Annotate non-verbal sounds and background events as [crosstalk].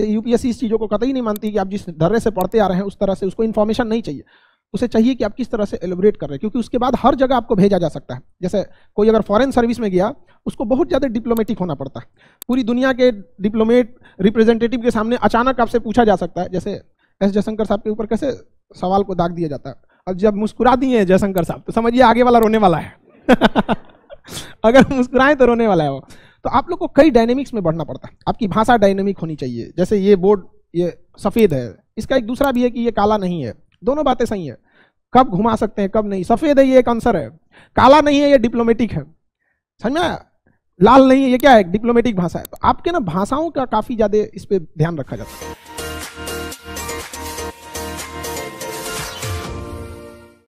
UPSC तो इस चीज़ों को कतई नहीं मानती कि आप जिस धर्रे से पढ़ते आ रहे हैं उस तरह से उसको इन्फॉर्मेशन नहीं चाहिए उसे चाहिए कि आप किस तरह से एलोबरेट कर रहे हैं क्योंकि उसके बाद हर जगह आपको भेजा जा सकता है जैसे कोई अगर फॉरेन सर्विस में गया उसको बहुत ज़्यादा डिप्लोमेटिक होना पड़ता है पूरी दुनिया के डिप्लोमेट रिप्रेजेंटेटिव के सामने अचानक आपसे पूछा जा सकता है जैसे एस जयशंकर साहब के ऊपर कैसे सवाल को दाग दिया जाता है अब जब मुस्कुरा दिए हैं जयशंकर साहब तो समझिए आगे वाला रोने वाला है [laughs] अगर मुस्कुराएं तो रोने वाला है वो तो आप लोग को कई डायनेमिक्स में बढ़ना पड़ता है आपकी भाषा डायनेमिक होनी चाहिए जैसे ये बोर्ड ये सफ़ेद है इसका एक दूसरा भी है कि ये काला नहीं है दोनों बातें सही है कब घुमा सकते हैं कब नहीं सफ़ेद है ये एक आंसर है काला नहीं है ये डिप्लोमेटिक है समझ में लाल नहीं है ये क्या है डिप्लोमेटिक भाषा है तो आपके ना भाषाओं का काफ़ी ज़्यादा इस पर ध्यान रखा जाता है